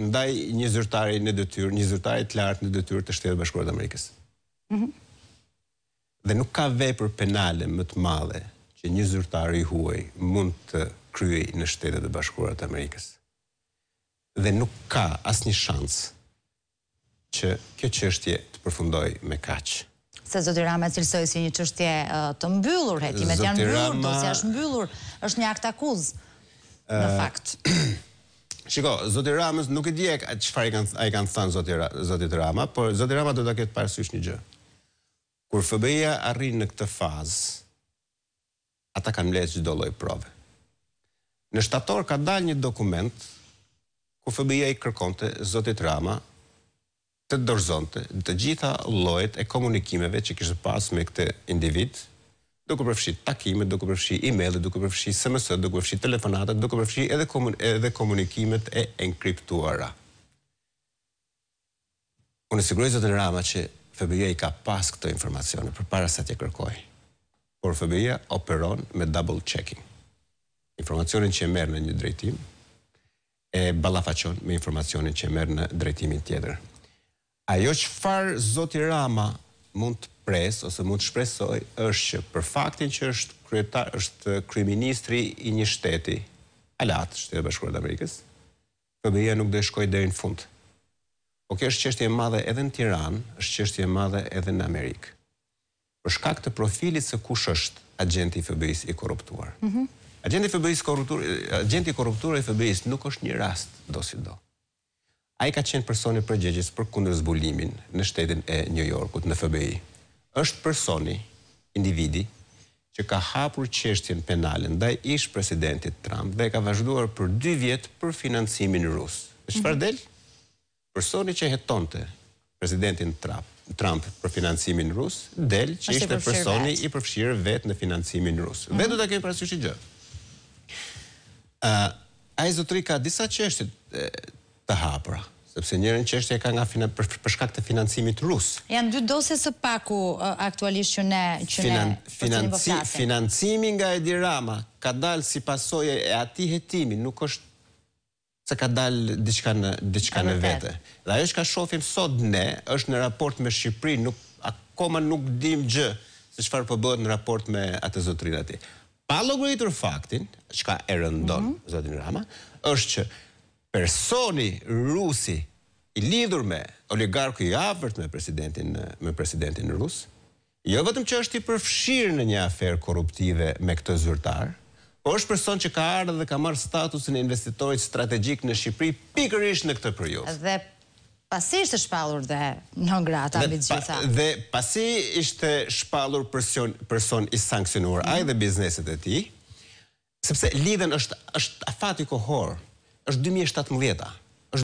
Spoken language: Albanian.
ndaj një zyrtari në dëtyr, një zyrtari të lartë në dëtyr të shtetë bashkurët Amerikës. Mhm. Dhe nuk ka vej për penale më të madhe që një zyrtari i huaj mund të kryoj në shtetë të bashkurët Amerikës. Dhe nuk ka asë një shansë që kjo qështje të përfundoj me kaxë. Se Zotë Rama cilësoj si një qështje të mbyllur, e me të janë mbyllur, të është mbyllur, është një akt akuzë në faktë. Shiko, Zoti Ramës nuk e di e çfarë i kanë ai kanë thënë Zoti Zoti Rama, por Zoti Rama do ta ketë parësysh një gjë. Kur FBI-ja arrin në këtë fazë, ata kanë mlesë çdo lloj prove. Në shtator ka dalë një dokument ku FBI-ja i kërkonte Zotit Rama të dorëzonte të gjitha llojet e komunikimeve që kishte pas me këtë individ, duke përfshi takimet, duke përfshi emailet, mailet duke përfshi SMS-et, duke përfshi telefonatet, duke përfshi edhe komunikimet e enkriptuara. Unë siguroj zëtë rama që FBI ka pas këto informacione për para sa tje kërkoj. Por FBI operon me double checking. Informacionin që e merë në një drejtim e balafacion me informacionin që e merë në drejtimin tjetër. Ajo që farë zoti Rama mund të pres ose mund të shpresoj është që për faktin që është kryetar është kryeministri i një shteti alat shtetë bashkuar të Amerikës fbi nuk do të shkojë deri në fund Po kjo është çështje e madhe edhe në Tiranë, është çështje e madhe edhe në Amerikë. Për shkak të profilit se kush është agenti i FBI-s i korruptuar. Mhm. agenti i FBI-s korruptuar, agenti i korruptuar i FBI-s nuk është një rast do si do. A i ka qenë personi përgjegjës për kundër zbulimin në shtetin e New Yorkut, në FBI. Êshtë personi, individi, që ka hapur qeshtjen penalin dhe ish presidentit Trump dhe ka vazhduar për dy vjetë për financimin rus. E shfar mhm. del? Personi që të presidentin Trump, Trump për financimin rus, del që ishte personi i përfshirë vetë në financimin rus. Dhe du të kemi që gjë. A i zotri ka disa qeshtit të hapra sepse njërën e ka nga përshkak të financimit rusë. Janë dy dosje së paku uh, aktualisht që ne... Po financimi nga Edi Rama ka dalë si pasoje e ati jetimi, nuk është se ka dalë diçka në vete. Dhe është ka shofim sot ne, është në raport me Shqipri, akoma nuk dim gjë se qëfar përbët po në raport me atë zotrinati. Pa logritur faktin, që ka e rëndon, mhm. zotin Rama, është që personi rusi i lidhur me oligarku i afërt me presidentin me presidentin rus, jo vetëm që është i përfshirë në një aferë korruptive me këtë zyrtar, por është person që ka ardhur dhe ka marr statusin e investitorit strategjik në Shqipëri pikërisht në këtë periudhë. Dhe pasi ishte shpallur dhe non grata mbi gjitha. Dhe pasi ishte shpallur person, person i sankcionuar mm. ai dhe bizneset e tij, sepse lidhen është është afati kohor është 2017-a.